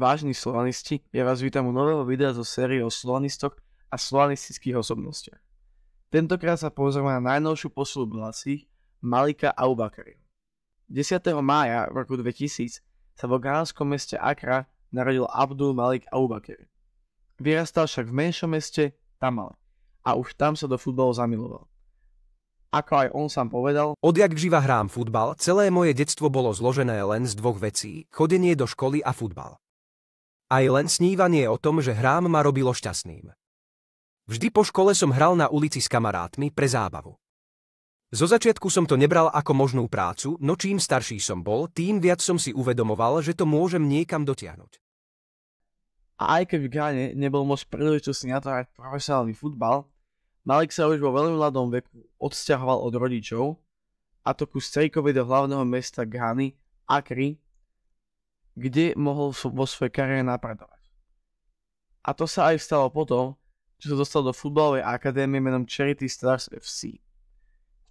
Vážni slovanisti, ja vás vítam u nového videa zo série o slovanistoch a slovanistických osobnostiach. Tentokrát sa pozrieme na najnovšiu poslu blasých Malika Aubakariho. 10. mája v roku 2000 sa vo gánskom meste Akra narodil Abdul Malik Aubakari. Vyrastal však v menšom meste Tamale a už tam sa do futbalu zamiloval. Ako aj on sám povedal, odjak živa hrám futbal, celé moje detstvo bolo zložené len z dvoch vecí, chodenie do školy a futbal. Aj len snívanie o tom, že hrám ma robilo šťastným. Vždy po škole som hral na ulici s kamarátmi pre zábavu. Zo začiatku som to nebral ako možnú prácu, no čím starší som bol, tým viac som si uvedomoval, že to môžem niekam dotiahnuť. A aj keby Gane nebol moc príležitostný natvárať profesionálny futbal, Malik sa už vo veľmi mladom veku odsťahoval od rodičov, a to ku strejkovi do hlavného mesta Ghany, Akri, kde mohol vo svojej kariére napredovať. A to sa aj stalo potom, čo sa dostal do futbalovej akadémie menom Charity Stars FC.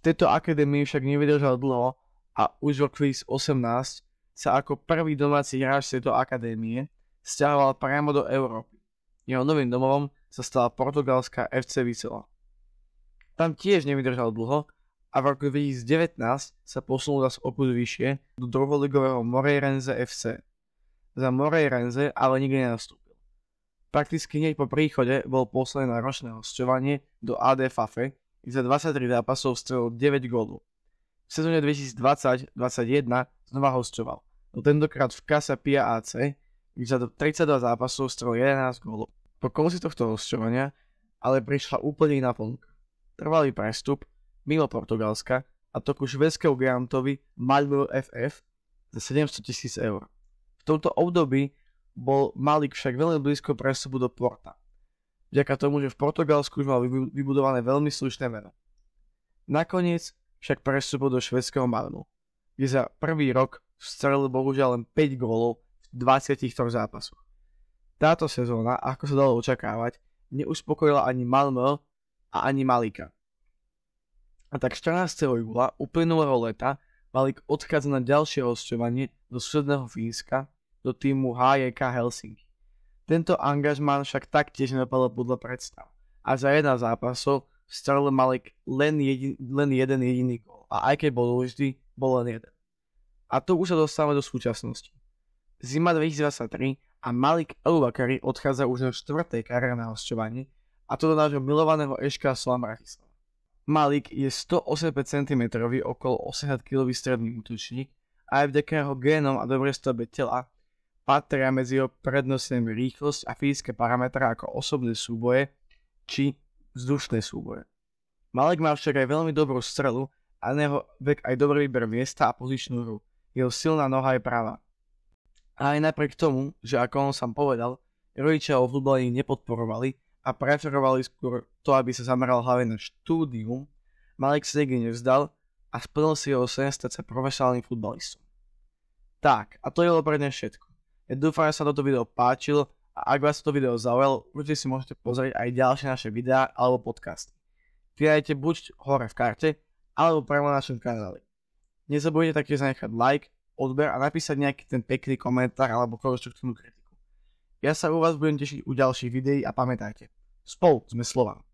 V tejto akadémii však nevydržal dlho a už v roku 2018 sa ako prvý domáci hráč tejto akadémie stiahoval priamo do Európy. Jeho novým domovom sa stala portugalská FC Vizela. Tam tiež nevydržal dlho a v roku 2019 sa posunul zase okud vyššie do druholigového Moreirense FC za Morej Renze, ale nikdy nenastúpil. Prakticky hneď po príchode bol posledný na ročné hostovanie do AD Fafe, kde za 23 zápasov strelil 9 gólov. V sezóne 2020-2021 znova hostoval, no tentokrát v kasa Pia AC, kde za 32 zápasov strelil 11 gólov. Po konci tohto hostovania ale prišla úplne iná ponuka. Trvalý prestup mimo Portugalska a to ku švedského grantovi Malmö FF za 700 tisíc eur tomto období bol Malik však veľmi blízko presubu do Porta. Vďaka tomu, že v Portugalsku už mal vybudované veľmi slušné meno. Nakoniec však presúpol do švedského Malmu, kde za prvý rok vstrelil bohužiaľ len 5 gólov v 23 zápasoch. Táto sezóna, ako sa dalo očakávať, neuspokojila ani Malmö a ani Malika. A tak 14. júla uplynulého leta Malik odchádza na ďalšie hostovanie do susedného Fínska, do týmu HJK Helsinki. Tento angažmán však taktiež nepadlo podľa predstav a za jedna zápasov strel Malik len, jedin, len jeden jediný gol a aj keď bol vždy, bol len jeden. A tu už sa dostávame do súčasnosti. Zima 2023 a Malik Elvakari odchádza už na 4. kariére na hosťovanie a to do nášho milovaného Eška Slova Bratislava. Malik je 185 cm, okolo 80 kg stredný útočník a aj vďaka jeho génom a dobrej stavbe tela patria medzi jeho prednostne rýchlosť a fyzické parametre ako osobné súboje či vzdušné súboje. Malek má však aj veľmi dobrú strelu a na jeho vek aj dobrý výber miesta a pozičnú hru. Jeho silná noha je práva. A aj napriek tomu, že ako on sám povedal, rodičia ho v nepodporovali a preferovali skôr to, aby sa zameral hlavne na štúdium, Malek sa nikdy nevzdal a splnil si jeho sen stať sa profesionálnym futbalistom. Tak, a to je bolo pre dnes všetko. Ja dúfam, že sa toto video páčilo a ak vás toto video zaujalo, určite si môžete pozrieť aj ďalšie naše videá alebo podcasty. Pridajte buď hore v karte, alebo priamo na našom kanáli. Nezabudnite taktiež zanechať like, odber a napísať nejaký ten pekný komentár alebo konštruktívnu kritiku. Ja sa u vás budem tešiť u ďalších videí a pamätajte, spolu sme Slovan.